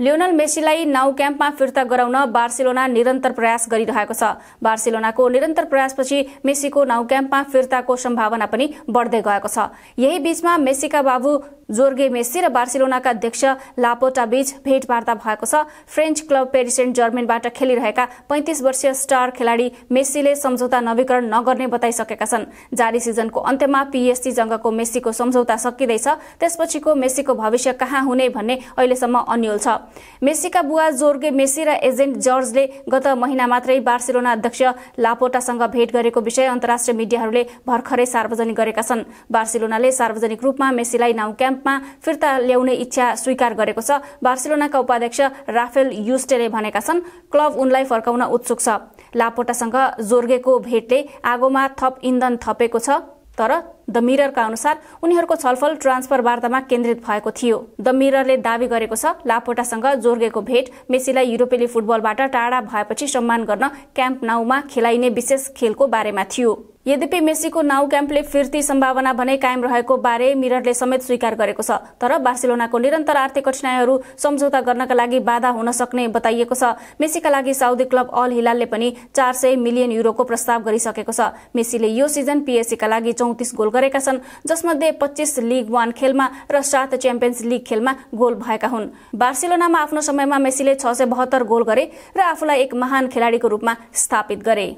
Lionel मेसीलाई now क्याम्पमा फिर्ता गराउन Barcelona निरन्तर प्रयास गरिरहेको छ बार्सिलोनाको निरन्तर प्रयासपछि मेसीको नाउ क्याम्पमा फिर्ताको सम्भावना पनि बढ्दै गएको छ यही बीचमा मेसीका बाबु जोर्गे मेस्सी र बार्सिलोनाका अध्यक्ष लापोटा बीच भेटवार्ता भएको छ फ्रेन्च क्लब पेरिसेन्ट जर्मेनबाट खेलिरहेका पैंतिस वर्षीय स्टार खेलाडी मेस्सीले सम्झौता नवीकरण नगर्ने बताइसकेका छन् जारी सिजनको अन्त्यमा पीएससी जंगको मेस्सीको सम्झौता सकिँदैछ त्यसपछिको मेस्सीको भविष्य कहाँ हुने भन्ने अहिलेसम्म अन्यल छ मेस्सीका बुवा जोर्गे मेसी र एजेन्ट जर्जले गत महिना मात्रै बार्सिलोना अध्यक्ष लापोटासँग भेट गरेको विषय अन्तर्राष्ट्रिय मिडियाहरूले भर्खरै सार्वजनिक गरेका छन् बार्सिलोनाले सार्वजनिक रूपमा मेस्सीलाई नाउ क्याम्पमा फिर्ता ल्याउने इच्छा स्वीकार गरेको छ बार्सिलोनाका उपाध्यक्ष राफेल युस्टेले भनेका छन् क्लब उनलाई फर्काउन उत्सुक छ लापोटासँग जोर्गेको भेटले आगोमा थप इन्धन थपेको छ तर द मिररका अनुसार उनीहरूको छलफल ट्रान्सफर वार्तामा केन्द्रित भएको थियो द मिररले दावी गरेको छ लापोटासँग जोर्गेको भेट मेसीलाई युरोपेली फुटबलबाट टाढा भएपछि सम्मान गर्न क्याम्प नाउमा खेलाइने विशेष खेलको बारेमा थियो यद्यपि मेसीको नाउ क्याम्पले फिर्ती सम्भावना भने कायम रहेको बारे मिररले समेत स्वीकार गरेको छ तर बार्सिलोनाको निरन्तर आर्थिक कठिनाईहरू सम्झौता गर्नका लागि बाधा हुन सक्ने बताइएको छ मेसीका लागि साउदी क्लब अल हिलालले पनि चार सय मिलियन युरोको प्रस्ताव गरिसकेको छ मेसीले यो सिजन पीएससीका लागि चौतिस गोल गरेका छन् जसमध्ये पच्चीस लिग वान खेलमा र सात च्याम्पियन्स लिग खेलमा गोल भएका हुन् बार्सिलोनामा आफ्नो समयमा मेसीले छ सय बहत्तर गोल गरे र आफूलाई एक महान खेलाडीको रूपमा स्थापित गरे